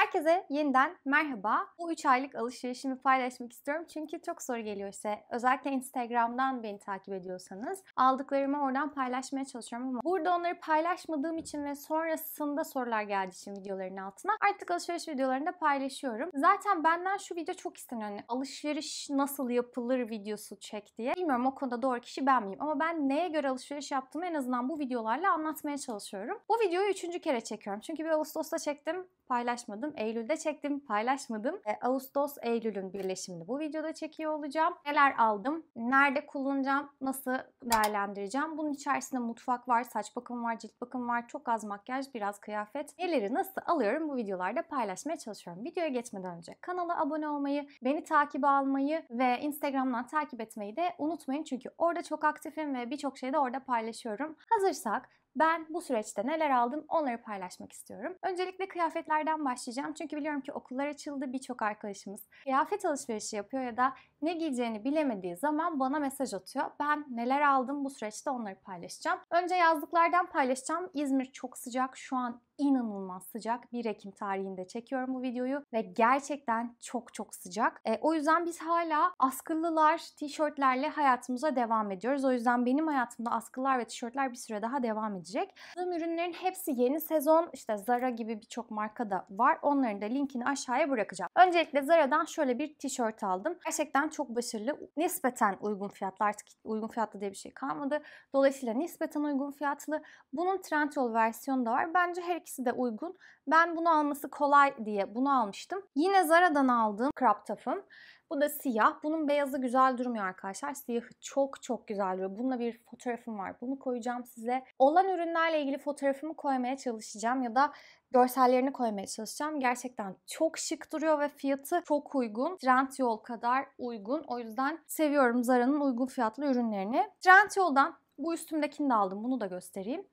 Herkese yeniden merhaba. Bu 3 aylık alışverişimi paylaşmak istiyorum çünkü çok soru geliyor size. Özellikle Instagram'dan beni takip ediyorsanız aldıklarımı oradan paylaşmaya çalışıyorum ama burada onları paylaşmadığım için ve sonrasında sorular geldiği için videoların altına artık alışveriş videolarını da paylaşıyorum. Zaten benden şu video çok isteniyor. Yani alışveriş nasıl yapılır videosu çek diye. Bilmiyorum o konuda doğru kişi ben miyim ama ben neye göre alışveriş yaptığımı en azından bu videolarla anlatmaya çalışıyorum. Bu videoyu üçüncü kere çekiyorum. Çünkü bir Ağustos'ta çektim paylaşmadım planladım. Eylül'de çektim, paylaşmadım. E, Ağustos, Eylül'ün birleşimini bu videoda çekiyor olacağım. Neler aldım, nerede kullanacağım, nasıl değerlendireceğim. Bunun içerisinde mutfak var, saç bakım var, cilt bakım var, çok az makyaj, biraz kıyafet. Neleri nasıl alıyorum bu videolarda paylaşmaya çalışıyorum. Videoya geçmeden önce kanala abone olmayı, beni takip almayı ve Instagram'dan takip etmeyi de unutmayın. Çünkü orada çok aktifim ve birçok şeyi de orada paylaşıyorum. Hazırsak ben bu süreçte neler aldım onları paylaşmak istiyorum. Öncelikle kıyafetlerden başlayacağım. Çünkü biliyorum ki okullar açıldı. Birçok arkadaşımız kıyafet alışverişi yapıyor ya da ne giyeceğini bilemediği zaman bana mesaj atıyor. Ben neler aldım bu süreçte onları paylaşacağım. Önce yazlıklardan paylaşacağım. İzmir çok sıcak. Şu an inanılmaz sıcak. 1 Ekim tarihinde çekiyorum bu videoyu ve gerçekten çok çok sıcak. E, o yüzden biz hala askılılar, tişörtlerle hayatımıza devam ediyoruz. O yüzden benim hayatımda askılar ve tişörtler bir süre daha devam edecek. Tüm ürünlerin hepsi yeni sezon. İşte Zara gibi birçok marka da var. Onların da linkini aşağıya bırakacağım. Öncelikle Zara'dan şöyle bir tişört aldım. Gerçekten gerçekten çok başarılı. Nispeten uygun fiyatlı artık uygun fiyatlı diye bir şey kalmadı. Dolayısıyla nispeten uygun fiyatlı. Bunun Trendyol versiyonu da var. Bence her ikisi de uygun. Ben bunu alması kolay diye bunu almıştım. Yine Zara'dan aldığım crop top'ım. Bu da siyah. Bunun beyazı güzel durmuyor arkadaşlar. Siyahı çok çok güzel duruyor. Bununla bir fotoğrafım var. Bunu koyacağım size. Olan ürünlerle ilgili fotoğrafımı koymaya çalışacağım ya da görsellerini koymaya çalışacağım. Gerçekten çok şık duruyor ve fiyatı çok uygun. Trendyol kadar uygun. O yüzden seviyorum Zara'nın uygun fiyatlı ürünlerini. Trendyol'dan bu üstümdekini de aldım. Bunu da göstereyim.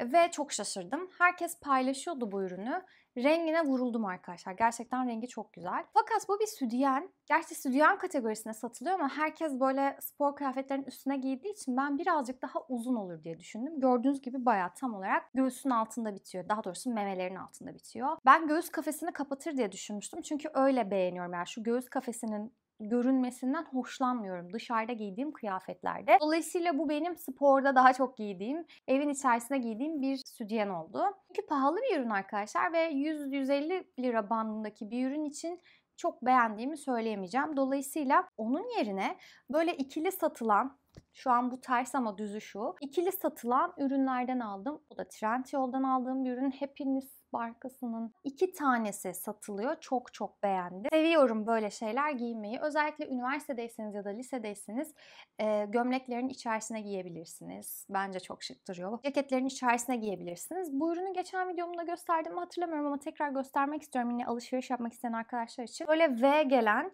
Ve çok şaşırdım. Herkes paylaşıyordu bu ürünü. Rengine vuruldum arkadaşlar. Gerçekten rengi çok güzel. Fakat bu bir südyen. Gerçi südyen kategorisine satılıyor ama herkes böyle spor kıyafetlerin üstüne giydiği için ben birazcık daha uzun olur diye düşündüm. Gördüğünüz gibi bayağı tam olarak göğsün altında bitiyor. Daha doğrusu memelerin altında bitiyor. Ben göğüs kafesini kapatır diye düşünmüştüm. Çünkü öyle beğeniyorum. Yani şu göğüs kafesinin görünmesinden hoşlanmıyorum dışarıda giydiğim kıyafetlerde. Dolayısıyla bu benim sporda daha çok giydiğim, evin içerisinde giydiğim bir sütyen oldu. Çünkü pahalı bir ürün arkadaşlar ve 100-150 lira bandındaki bir ürün için çok beğendiğimi söyleyemeyeceğim. Dolayısıyla onun yerine böyle ikili satılan şu an bu ters ama düzü şu. ikili satılan ürünlerden aldım. Bu da Trendyol'dan aldığım bir ürün. Hepiniz markasının iki tanesi satılıyor. Çok çok beğendim. Seviyorum böyle şeyler giymeyi. Özellikle üniversitedeyseniz ya da lisedeyseniz e, gömleklerin içerisine giyebilirsiniz. Bence çok şık duruyor. Ceketlerin içerisine giyebilirsiniz. Bu ürünü geçen videomda gösterdim hatırlamıyorum ama tekrar göstermek istiyorum. Yine alışveriş yapmak isteyen arkadaşlar için. Böyle V gelen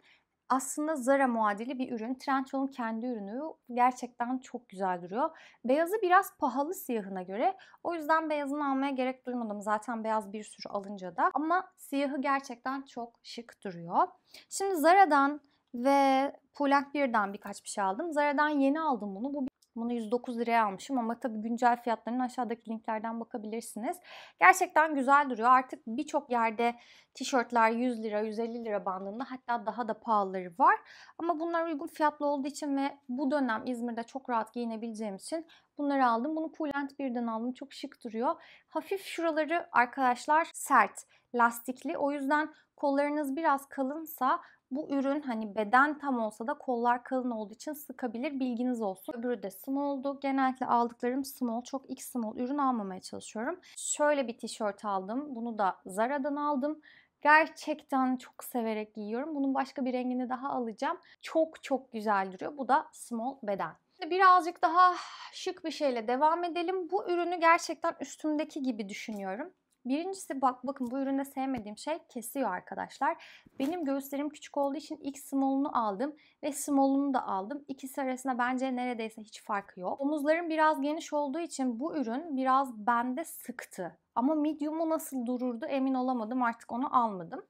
aslında Zara muadili bir ürün. Trendyol'un kendi ürünü gerçekten çok güzel duruyor. Beyazı biraz pahalı siyahına göre. O yüzden beyazını almaya gerek duymadım. Zaten beyaz bir sürü alınca da. Ama siyahı gerçekten çok şık duruyor. Şimdi Zara'dan ve Pull&Bear'dan birkaç bir şey aldım. Zara'dan yeni aldım bunu. Bu bunu 109 liraya almışım ama tabi güncel fiyatlarının aşağıdaki linklerden bakabilirsiniz. Gerçekten güzel duruyor. Artık birçok yerde Tişörtler 100 lira, 150 lira bandında hatta daha da pahalıları var. Ama bunlar uygun fiyatlı olduğu için ve bu dönem İzmir'de çok rahat giyinebileceğim için bunları aldım. Bunu Coolent birden aldım. Çok şık duruyor. Hafif şuraları arkadaşlar sert, lastikli. O yüzden kollarınız biraz kalınsa bu ürün hani beden tam olsa da kollar kalın olduğu için sıkabilir bilginiz olsun. Öbürü de small'du. Genellikle aldıklarım small. Çok x small ürün almamaya çalışıyorum. Şöyle bir tişört aldım. Bunu da Zara'dan aldım. Gerçekten çok severek giyiyorum. Bunun başka bir rengini daha alacağım. Çok çok güzel duruyor. Bu da small beden. Şimdi birazcık daha şık bir şeyle devam edelim. Bu ürünü gerçekten üstümdeki gibi düşünüyorum. Birincisi bak bakın bu üründe sevmediğim şey kesiyor arkadaşlar. Benim göğüslerim küçük olduğu için ilk small'unu aldım ve small'unu da aldım. İkisi arasında bence neredeyse hiç farkı yok. Omuzlarım biraz geniş olduğu için bu ürün biraz bende sıktı. Ama medium'u nasıl dururdu emin olamadım artık onu almadım.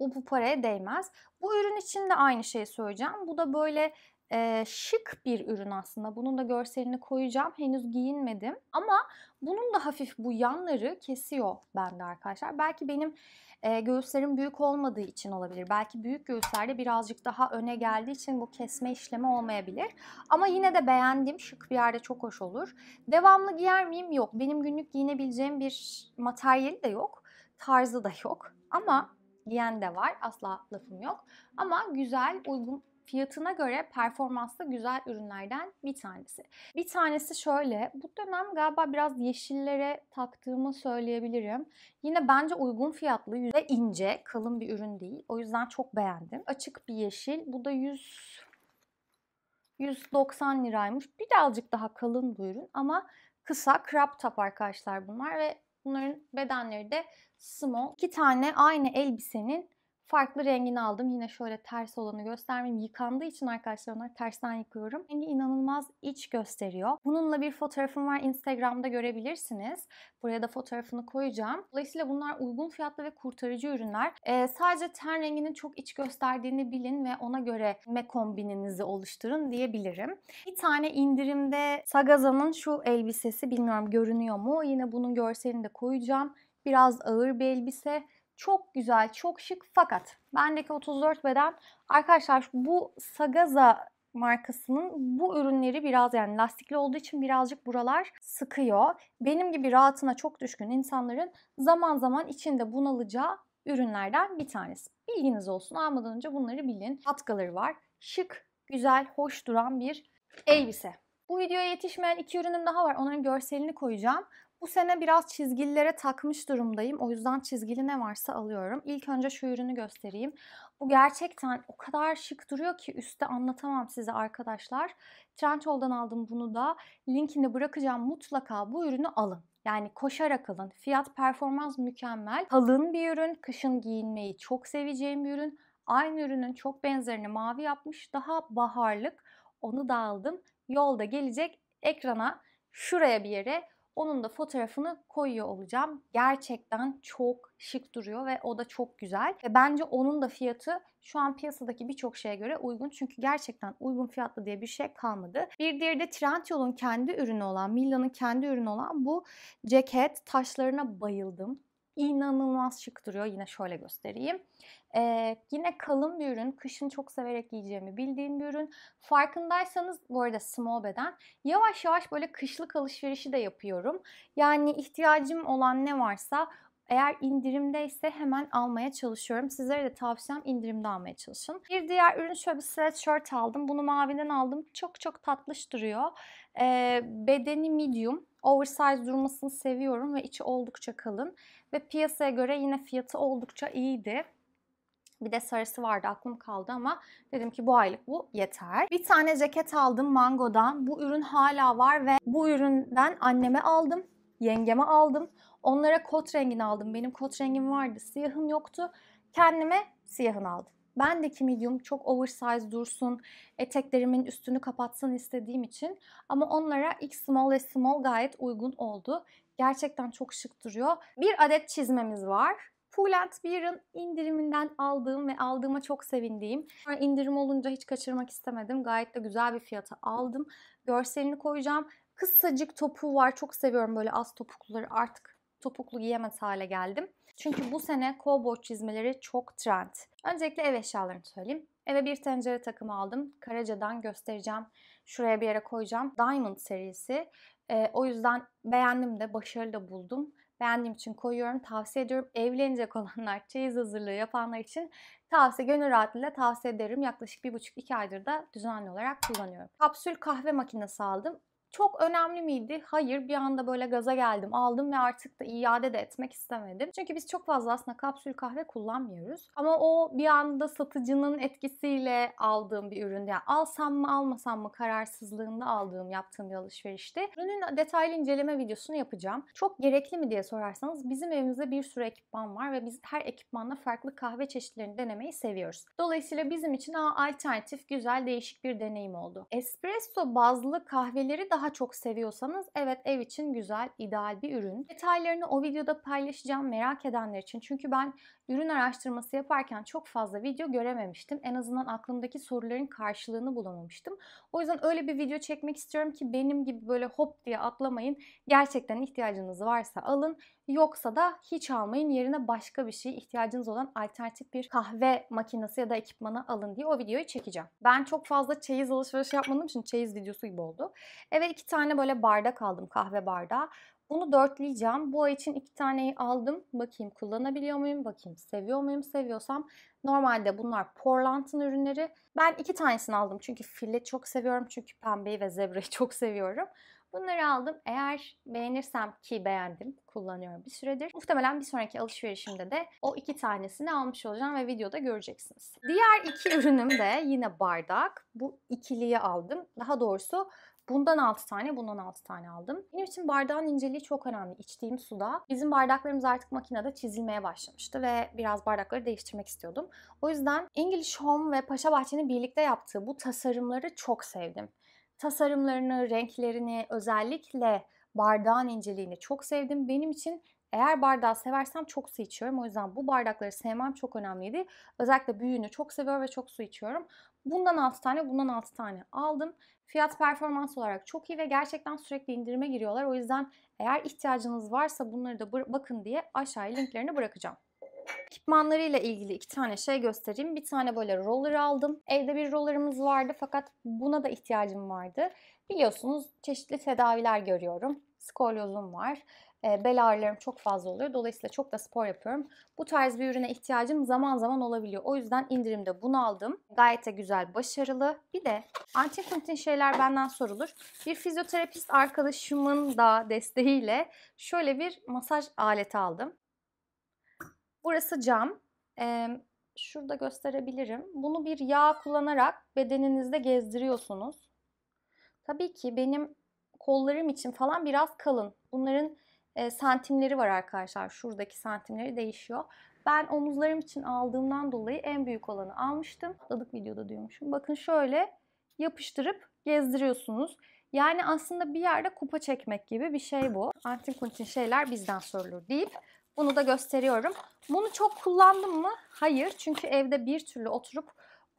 Bu bu paraya değmez. Bu ürün için de aynı şeyi söyleyeceğim. Bu da böyle e, şık bir ürün aslında. Bunun da görselini koyacağım. Henüz giyinmedim ama bunun da hafif bu yanları kesiyor bende arkadaşlar. Belki benim e, göğüslerim büyük olmadığı için olabilir. Belki büyük göğüslerde birazcık daha öne geldiği için bu kesme işlemi olmayabilir. Ama yine de beğendim. Şık bir yerde çok hoş olur. Devamlı giyer miyim? Yok. Benim günlük giyinebileceğim bir materyali de yok. Tarzı da yok. Ama giyen de var. Asla lafım yok. Ama güzel, uygun fiyatına göre performanslı güzel ürünlerden bir tanesi. Bir tanesi şöyle, bu dönem galiba biraz yeşillere taktığımı söyleyebilirim. Yine bence uygun fiyatlı ve ince, kalın bir ürün değil. O yüzden çok beğendim. Açık bir yeşil. Bu da 100 190 liraymış. Birazcık daha kalın bu ürün ama kısa crop top arkadaşlar bunlar ve bunların bedenleri de small. İki tane aynı elbisenin farklı rengini aldım. Yine şöyle ters olanı göstermeyeyim. Yıkandığı için arkadaşlar onlar tersten yıkıyorum. Rengi inanılmaz iç gösteriyor. Bununla bir fotoğrafım var. Instagram'da görebilirsiniz. Buraya da fotoğrafını koyacağım. Dolayısıyla bunlar uygun fiyatlı ve kurtarıcı ürünler. Ee, sadece ten renginin çok iç gösterdiğini bilin ve ona göre me kombininizi oluşturun diyebilirim. Bir tane indirimde Sagaza'nın şu elbisesi bilmiyorum görünüyor mu? Yine bunun görselini de koyacağım. Biraz ağır bir elbise. Çok güzel, çok şık fakat bendeki 34 beden arkadaşlar bu Sagaza markasının bu ürünleri biraz yani lastikli olduğu için birazcık buralar sıkıyor. Benim gibi rahatına çok düşkün insanların zaman zaman içinde bunalacağı ürünlerden bir tanesi. Bilginiz olsun almadan önce bunları bilin. Patkaları var. Şık, güzel, hoş duran bir elbise. Bu videoya yetişmeyen iki ürünüm daha var. Onların görselini koyacağım. Bu sene biraz çizgililere takmış durumdayım. O yüzden çizgili ne varsa alıyorum. İlk önce şu ürünü göstereyim. Bu gerçekten o kadar şık duruyor ki üstte anlatamam size arkadaşlar. Trendyol'dan aldım bunu da. Linkini bırakacağım. Mutlaka bu ürünü alın. Yani koşarak alın. Fiyat performans mükemmel. Kalın bir ürün. Kışın giyinmeyi çok seveceğim bir ürün. Aynı ürünün çok benzerini mavi yapmış. Daha baharlık. Onu da aldım. Yolda gelecek ekrana şuraya bir yere onun da fotoğrafını koyuyor olacağım. Gerçekten çok şık duruyor ve o da çok güzel. Ve bence onun da fiyatı şu an piyasadaki birçok şeye göre uygun. Çünkü gerçekten uygun fiyatlı diye bir şey kalmadı. Bir diğeri de Trendyol'un kendi ürünü olan, Mila'nın kendi ürünü olan bu ceket. Taşlarına bayıldım inanılmaz şık duruyor. Yine şöyle göstereyim. Ee, yine kalın bir ürün. Kışın çok severek giyeceğimi bildiğim bir ürün. Farkındaysanız bu arada small beden. Yavaş yavaş böyle kışlık alışverişi de yapıyorum. Yani ihtiyacım olan ne varsa eğer indirimdeyse hemen almaya çalışıyorum. Sizlere de tavsiyem indirimde almaya çalışın. Bir diğer ürün şöyle bir sweatshirt aldım. Bunu maviden aldım. Çok çok tatlış duruyor. Ee, bedeni medium. Oversize durmasını seviyorum ve içi oldukça kalın. Ve piyasaya göre yine fiyatı oldukça iyiydi. Bir de sarısı vardı aklım kaldı ama dedim ki bu aylık bu yeter. Bir tane ceket aldım Mango'dan. Bu ürün hala var ve bu üründen anneme aldım, yengeme aldım. Onlara kot rengini aldım. Benim kot rengim vardı, siyahım yoktu. Kendime siyahını aldım. Bendeki medium çok oversize dursun, eteklerimin üstünü kapatsın istediğim için. Ama onlara X small ve small gayet uygun oldu. Gerçekten çok şık duruyor. Bir adet çizmemiz var. Full and Beer'ın indiriminden aldığım ve aldığıma çok sevindiğim. Sonra indirim olunca hiç kaçırmak istemedim. Gayet de güzel bir fiyata aldım. Görselini koyacağım. Kısacık topu var. Çok seviyorum böyle az topukluları. Artık topuklu giyemez hale geldim. Çünkü bu sene kovboy çizmeleri çok trend. Öncelikle ev eşyalarını söyleyeyim. Eve bir tencere takımı aldım. Karaca'dan göstereceğim. Şuraya bir yere koyacağım. Diamond serisi. Ee, o yüzden beğendim de başarılı da buldum. Beğendiğim için koyuyorum. Tavsiye ediyorum. Evlenecek olanlar, çeyiz hazırlığı yapanlar için tavsiye, gönül rahatlığıyla tavsiye ederim. Yaklaşık 1,5-2 aydır da düzenli olarak kullanıyorum. Kapsül kahve makinesi aldım. Çok önemli miydi? Hayır. Bir anda böyle gaza geldim, aldım ve artık da iade de etmek istemedim. Çünkü biz çok fazla aslında kapsül kahve kullanmıyoruz. Ama o bir anda satıcının etkisiyle aldığım bir üründü. Yani alsam mı almasam mı kararsızlığında aldığım, yaptığım bir alışverişti. Ürünün detaylı inceleme videosunu yapacağım. Çok gerekli mi diye sorarsanız bizim evimizde bir sürü ekipman var ve biz her ekipmanla farklı kahve çeşitlerini denemeyi seviyoruz. Dolayısıyla bizim için alternatif, güzel, değişik bir deneyim oldu. Espresso bazlı kahveleri daha daha çok seviyorsanız evet ev için güzel, ideal bir ürün. Detaylarını o videoda paylaşacağım merak edenler için. Çünkü ben Ürün araştırması yaparken çok fazla video görememiştim. En azından aklımdaki soruların karşılığını bulamamıştım. O yüzden öyle bir video çekmek istiyorum ki benim gibi böyle hop diye atlamayın. Gerçekten ihtiyacınız varsa alın. Yoksa da hiç almayın. Yerine başka bir şey ihtiyacınız olan alternatif bir kahve makinesi ya da ekipmanı alın diye o videoyu çekeceğim. Ben çok fazla çeyiz alışveriş yapmadığım için çeyiz videosu gibi oldu. Eve iki tane böyle bardak aldım kahve bardağı. Bunu dörtleyeceğim. Bu ay için iki taneyi aldım. Bakayım kullanabiliyor muyum? Bakayım seviyor muyum? Seviyorsam normalde bunlar Portland'ın ürünleri. Ben iki tanesini aldım çünkü fille çok seviyorum. Çünkü pembeyi ve zebrayı çok seviyorum. Bunları aldım. Eğer beğenirsem ki beğendim, kullanıyorum bir süredir. Muhtemelen bir sonraki alışverişimde de o iki tanesini almış olacağım ve videoda göreceksiniz. Diğer iki ürünüm de yine bardak. Bu ikiliyi aldım. Daha doğrusu Bundan 6 tane, bundan 6 tane aldım. Benim için bardağın inceliği çok önemli içtiğim suda. Bizim bardaklarımız artık makinede çizilmeye başlamıştı ve biraz bardakları değiştirmek istiyordum. O yüzden English Home ve Paşa Bahçe'nin birlikte yaptığı bu tasarımları çok sevdim. Tasarımlarını, renklerini, özellikle bardağın inceliğini çok sevdim. Benim için eğer bardağı seversem çok su içiyorum. O yüzden bu bardakları sevmem çok önemliydi. Özellikle büyüğünü çok seviyorum ve çok su içiyorum. Bundan 6 tane, bundan 6 tane aldım. Fiyat performans olarak çok iyi ve gerçekten sürekli indirime giriyorlar. O yüzden eğer ihtiyacınız varsa bunları da bakın diye aşağıya linklerini bırakacağım. Ekipmanlarıyla ilgili iki tane şey göstereyim. Bir tane böyle roller aldım. Evde bir rollerımız vardı fakat buna da ihtiyacım vardı. Biliyorsunuz çeşitli tedaviler görüyorum skolyozum var. E, bel ağrılarım çok fazla oluyor. Dolayısıyla çok da spor yapıyorum. Bu tarz bir ürüne ihtiyacım zaman zaman olabiliyor. O yüzden indirimde bunu aldım. Gayet de güzel, başarılı. Bir de antifuntin şeyler benden sorulur. Bir fizyoterapist arkadaşımın da desteğiyle şöyle bir masaj aleti aldım. Burası cam. E, şurada gösterebilirim. Bunu bir yağ kullanarak bedeninizde gezdiriyorsunuz. Tabii ki benim kollarım için falan biraz kalın. Bunların e, santimleri var arkadaşlar. Şuradaki santimleri değişiyor. Ben omuzlarım için aldığımdan dolayı en büyük olanı almıştım. Atladık videoda diyormuşum. Bakın şöyle yapıştırıp gezdiriyorsunuz. Yani aslında bir yerde kupa çekmek gibi bir şey bu. Antin kuntin şeyler bizden sorulur deyip bunu da gösteriyorum. Bunu çok kullandım mı? Hayır. Çünkü evde bir türlü oturup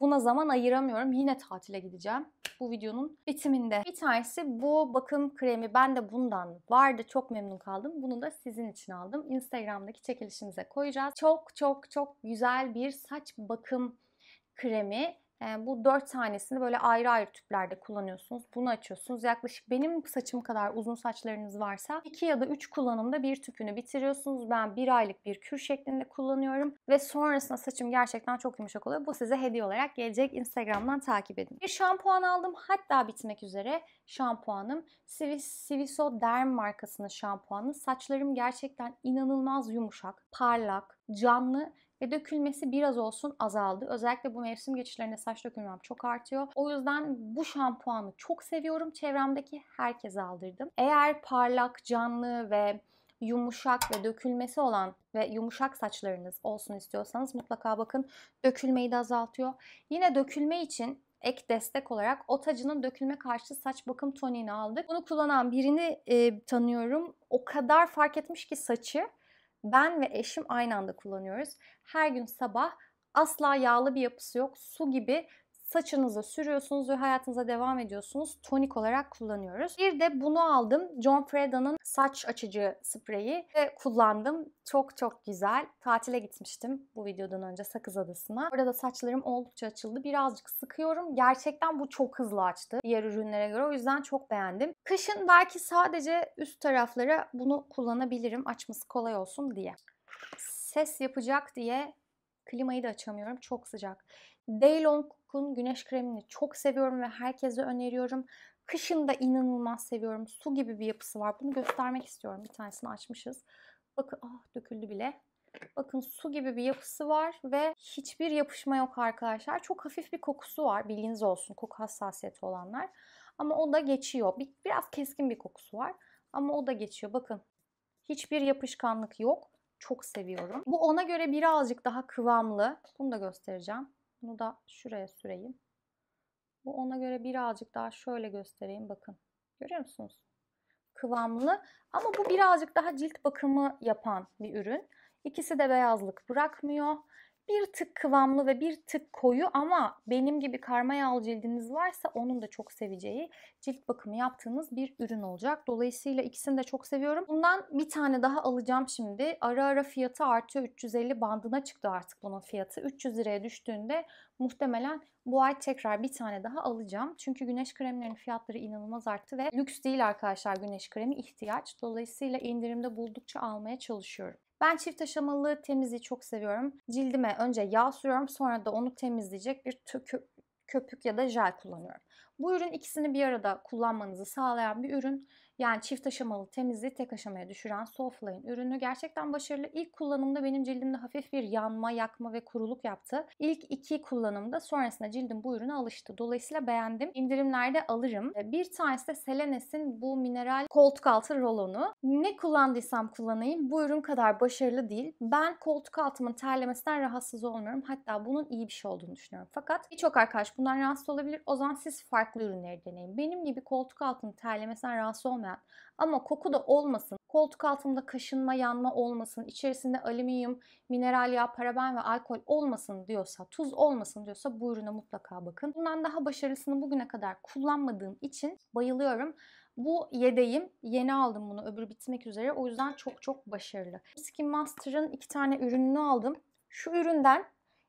Buna zaman ayıramıyorum. Yine tatile gideceğim. Bu videonun bitiminde. Bir tanesi bu bakım kremi. Ben de bundan vardı. Çok memnun kaldım. Bunu da sizin için aldım. Instagram'daki çekilişimize koyacağız. Çok çok çok güzel bir saç bakım kremi bu dört tanesini böyle ayrı ayrı tüplerde kullanıyorsunuz. Bunu açıyorsunuz. Yaklaşık benim saçım kadar uzun saçlarınız varsa iki ya da üç kullanımda bir tüpünü bitiriyorsunuz. Ben bir aylık bir kür şeklinde kullanıyorum ve sonrasında saçım gerçekten çok yumuşak oluyor. Bu size hediye olarak gelecek. Instagram'dan takip edin. Bir şampuan aldım. Hatta bitmek üzere şampuanım. Siviso Derm markasının şampuanı. Saçlarım gerçekten inanılmaz yumuşak, parlak, canlı ve dökülmesi biraz olsun azaldı. Özellikle bu mevsim geçişlerinde saç dökülmem çok artıyor. O yüzden bu şampuanı çok seviyorum. Çevremdeki herkese aldırdım. Eğer parlak, canlı ve yumuşak ve dökülmesi olan ve yumuşak saçlarınız olsun istiyorsanız mutlaka bakın dökülmeyi de azaltıyor. Yine dökülme için ek destek olarak Otacı'nın dökülme karşı saç bakım toniğini aldık. Bunu kullanan birini e, tanıyorum. O kadar fark etmiş ki saçı ben ve eşim aynı anda kullanıyoruz. Her gün sabah asla yağlı bir yapısı yok. Su gibi Saçınıza sürüyorsunuz ve hayatınıza devam ediyorsunuz. Tonik olarak kullanıyoruz. Bir de bunu aldım. John Freda'nın saç açıcı spreyi ve kullandım. Çok çok güzel. Tatile gitmiştim bu videodan önce Sakız Adası'na. Orada saçlarım oldukça açıldı. Birazcık sıkıyorum. Gerçekten bu çok hızlı açtı diğer ürünlere göre. O yüzden çok beğendim. Kışın belki sadece üst taraflara bunu kullanabilirim. Açması kolay olsun diye. Ses yapacak diye klimayı da açamıyorum. Çok sıcak. Daylong'un güneş kremini çok seviyorum ve herkese öneriyorum. Kışın da inanılmaz seviyorum. Su gibi bir yapısı var. Bunu göstermek istiyorum. Bir tanesini açmışız. Bakın ah döküldü bile. Bakın su gibi bir yapısı var ve hiçbir yapışma yok arkadaşlar. Çok hafif bir kokusu var. Bilginiz olsun koku hassasiyeti olanlar. Ama o da geçiyor. biraz keskin bir kokusu var. Ama o da geçiyor. Bakın hiçbir yapışkanlık yok. Çok seviyorum. Bu ona göre birazcık daha kıvamlı. Bunu da göstereceğim. Bunu da şuraya süreyim. Bu ona göre birazcık daha şöyle göstereyim. Bakın. Görüyor musunuz? Kıvamlı. Ama bu birazcık daha cilt bakımı yapan bir ürün. İkisi de beyazlık bırakmıyor bir tık kıvamlı ve bir tık koyu ama benim gibi karma yağlı cildiniz varsa onun da çok seveceği cilt bakımı yaptığınız bir ürün olacak. Dolayısıyla ikisini de çok seviyorum. Bundan bir tane daha alacağım şimdi. Ara ara fiyatı artıyor 350 bandına çıktı artık bunun fiyatı. 300 liraya düştüğünde muhtemelen bu ay tekrar bir tane daha alacağım. Çünkü güneş kremlerinin fiyatları inanılmaz arttı ve lüks değil arkadaşlar güneş kremi ihtiyaç. Dolayısıyla indirimde buldukça almaya çalışıyorum. Ben çift aşamalı temizliği çok seviyorum. Cildime önce yağ sürüyorum sonra da onu temizleyecek bir köpük, köpük ya da jel kullanıyorum. Bu ürün ikisini bir arada kullanmanızı sağlayan bir ürün. Yani çift aşamalı temizliği tek aşamaya düşüren soflayın ürünü gerçekten başarılı. İlk kullanımda benim cildimde hafif bir yanma, yakma ve kuruluk yaptı. İlk iki kullanımda sonrasında cildim bu ürüne alıştı. Dolayısıyla beğendim. İndirimlerde alırım. E, bir tanesi de Selenes'in bu mineral koltuk altı rolonu. Ne kullandıysam kullanayım bu ürün kadar başarılı değil. Ben koltuk altımın terlemesinden rahatsız olmuyorum. Hatta bunun iyi bir şey olduğunu düşünüyorum. Fakat birçok arkadaş bundan rahatsız olabilir. O zaman siz farklı ürünleri deneyin. Benim gibi koltuk altının terlemesinden rahatsız olmayan istemem. Ama koku da olmasın. Koltuk altında kaşınma, yanma olmasın. içerisinde alüminyum, mineral yağ, paraben ve alkol olmasın diyorsa, tuz olmasın diyorsa bu ürüne mutlaka bakın. Bundan daha başarısını bugüne kadar kullanmadığım için bayılıyorum. Bu yedeyim, Yeni aldım bunu. öbür bitmek üzere. O yüzden çok çok başarılı. Skin Master'ın iki tane ürününü aldım. Şu üründen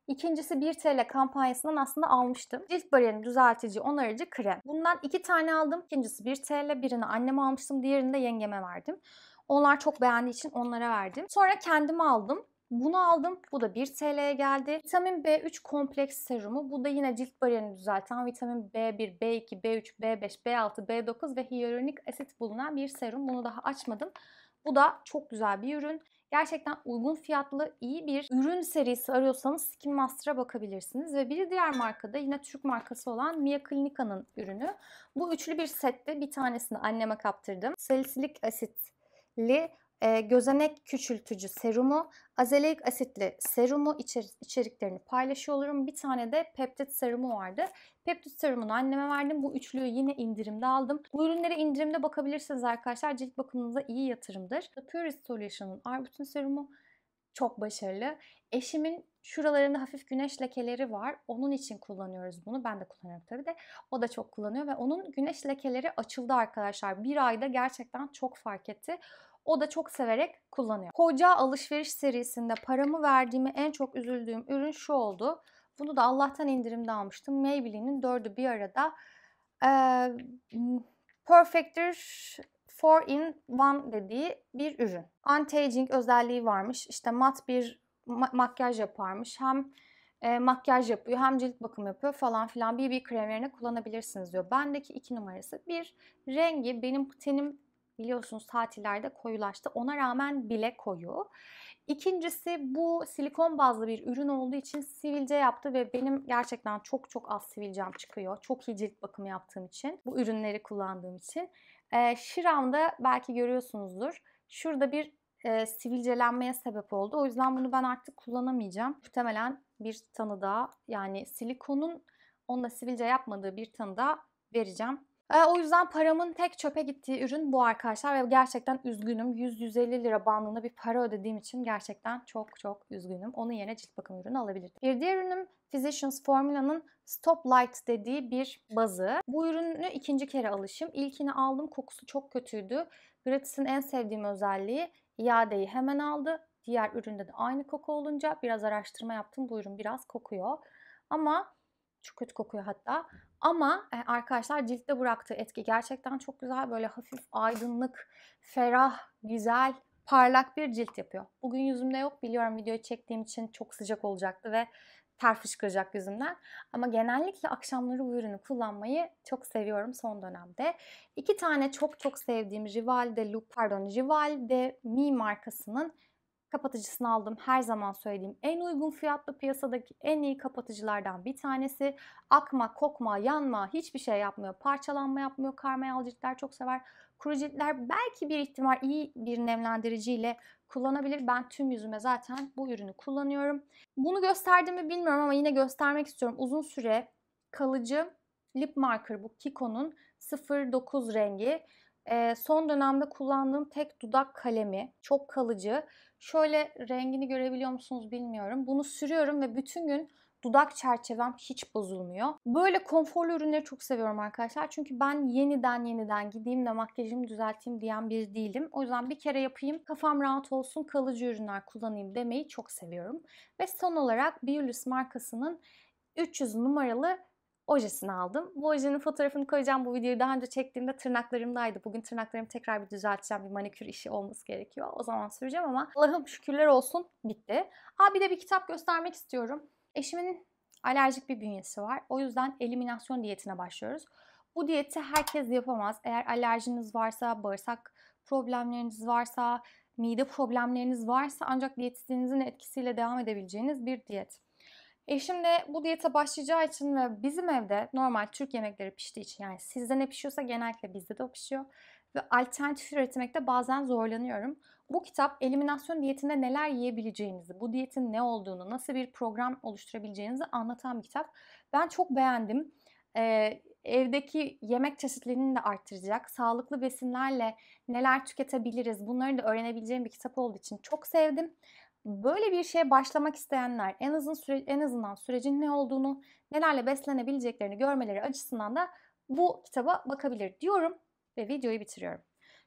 İkincisi 1 TL kampanyasından aslında almıştım. Cilt bariyerini düzeltici, onarıcı krem. Bundan iki tane aldım. İkincisi 1 TL. Birini anneme almıştım. Diğerini de yengeme verdim. Onlar çok beğendiği için onlara verdim. Sonra kendime aldım. Bunu aldım. Bu da 1 TL'ye geldi. Vitamin B3 kompleks serumu. Bu da yine cilt bariyerini düzelten vitamin B1, B2, B3, B5, B6, B9 ve hyaluronik asit bulunan bir serum. Bunu daha açmadım. Bu da çok güzel bir ürün. Gerçekten uygun fiyatlı iyi bir ürün serisi arıyorsanız Skin Master'a bakabilirsiniz. Ve bir diğer markada yine Türk markası olan Mia Clinica'nın ürünü. Bu üçlü bir sette bir tanesini anneme kaptırdım. Salisilik asitli e, gözenek küçültücü serumu, azeleik asitli serumu içeriklerini paylaşıyor olurum. Bir tane de peptit serumu vardı. Peptit serumunu anneme verdim. Bu üçlüyü yine indirimde aldım. Bu ürünlere indirimde bakabilirsiniz arkadaşlar. Cilt bakımınıza iyi yatırımdır. The Purist Solution'un Arbutin serumu çok başarılı. Eşimin şuralarında hafif güneş lekeleri var. Onun için kullanıyoruz bunu. Ben de kullanıyorum tabii de. O da çok kullanıyor ve onun güneş lekeleri açıldı arkadaşlar. Bir ayda gerçekten çok fark etti. O da çok severek kullanıyor. Koca alışveriş serisinde paramı verdiğimi en çok üzüldüğüm ürün şu oldu. Bunu da Allah'tan indirimde almıştım. Maybelline'in dördü bir arada. Ee, Perfector 4 in 1 dediği bir ürün. Anti-aging özelliği varmış. İşte mat bir ma- makyaj yaparmış. Hem e, makyaj yapıyor hem cilt bakımı yapıyor falan filan BB kremlerine kullanabilirsiniz diyor. Bendeki iki numarası bir rengi benim tenim biliyorsunuz tatillerde koyulaştı. Ona rağmen bile koyu. İkincisi bu silikon bazlı bir ürün olduğu için sivilce yaptı ve benim gerçekten çok çok az sivilcem çıkıyor. Çok iyi cilt bakımı yaptığım için, bu ürünleri kullandığım için. Ee, şiramda belki görüyorsunuzdur. Şurada bir e, sivilcelenmeye sebep oldu. O yüzden bunu ben artık kullanamayacağım. Muhtemelen bir tanı daha yani silikonun onda sivilce yapmadığı bir tanı daha vereceğim o yüzden paramın tek çöpe gittiği ürün bu arkadaşlar ve gerçekten üzgünüm. 100-150 lira bandında bir para ödediğim için gerçekten çok çok üzgünüm. Onun yerine cilt bakım ürünü alabilirdim. Bir diğer ürünüm Physicians Formula'nın Stop Light dediği bir bazı. Bu ürünü ikinci kere alışım. İlkini aldım kokusu çok kötüydü. Gratis'in en sevdiğim özelliği iadeyi hemen aldı. Diğer üründe de aynı koku olunca biraz araştırma yaptım. Bu ürün biraz kokuyor. Ama çok kötü kokuyor hatta. Ama eh, arkadaşlar ciltte bıraktığı etki gerçekten çok güzel. Böyle hafif aydınlık, ferah, güzel, parlak bir cilt yapıyor. Bugün yüzümde yok biliyorum videoyu çektiğim için çok sıcak olacaktı ve ter fışkıracak yüzümden. Ama genellikle akşamları bu ürünü kullanmayı çok seviyorum son dönemde. İki tane çok çok sevdiğim rival de Loop, pardon rival de Mi markasının kapatıcısını aldım. Her zaman söyleyeyim en uygun fiyatlı piyasadaki en iyi kapatıcılardan bir tanesi. Akma, kokma, yanma hiçbir şey yapmıyor. Parçalanma yapmıyor. Karmayalı ciltler çok sever. Kuru ciltler belki bir ihtimal iyi bir nemlendiriciyle kullanabilir. Ben tüm yüzüme zaten bu ürünü kullanıyorum. Bunu gösterdiğimi bilmiyorum ama yine göstermek istiyorum. Uzun süre kalıcı lip marker bu Kiko'nun 09 rengi e, son dönemde kullandığım tek dudak kalemi. Çok kalıcı. Şöyle rengini görebiliyor musunuz bilmiyorum. Bunu sürüyorum ve bütün gün dudak çerçevem hiç bozulmuyor. Böyle konforlu ürünleri çok seviyorum arkadaşlar. Çünkü ben yeniden yeniden gideyim de makyajımı düzelteyim diyen biri değilim. O yüzden bir kere yapayım, kafam rahat olsun, kalıcı ürünler kullanayım demeyi çok seviyorum. Ve son olarak Beulis markasının 300 numaralı ojesini aldım. Bu ojenin fotoğrafını koyacağım. Bu videoyu daha önce çektiğimde tırnaklarımdaydı. Bugün tırnaklarımı tekrar bir düzelteceğim. Bir manikür işi olması gerekiyor. O zaman süreceğim ama Allah'ım şükürler olsun bitti. Aa bir de bir kitap göstermek istiyorum. Eşimin alerjik bir bünyesi var. O yüzden eliminasyon diyetine başlıyoruz. Bu diyeti herkes yapamaz. Eğer alerjiniz varsa, bağırsak problemleriniz varsa, mide problemleriniz varsa ancak diyetisyeninizin etkisiyle devam edebileceğiniz bir diyet. Eşim de bu diyete başlayacağı için ve bizim evde normal Türk yemekleri piştiği için yani sizde ne pişiyorsa genellikle bizde de o pişiyor. Ve alternatif üretmekte bazen zorlanıyorum. Bu kitap eliminasyon diyetinde neler yiyebileceğinizi, bu diyetin ne olduğunu, nasıl bir program oluşturabileceğinizi anlatan bir kitap. Ben çok beğendim. Ee, evdeki yemek çeşitlerini de arttıracak, sağlıklı besinlerle neler tüketebiliriz bunları da öğrenebileceğim bir kitap olduğu için çok sevdim. Böyle bir şeye başlamak isteyenler en azın süre, en azından sürecin ne olduğunu, nelerle beslenebileceklerini görmeleri açısından da bu kitaba bakabilir diyorum ve videoyu bitiriyorum.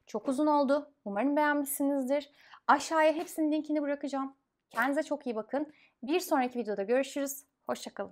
Çok uzun oldu. Umarım beğenmişsinizdir. Aşağıya hepsinin linkini bırakacağım. Kendinize çok iyi bakın. Bir sonraki videoda görüşürüz. Hoşçakalın.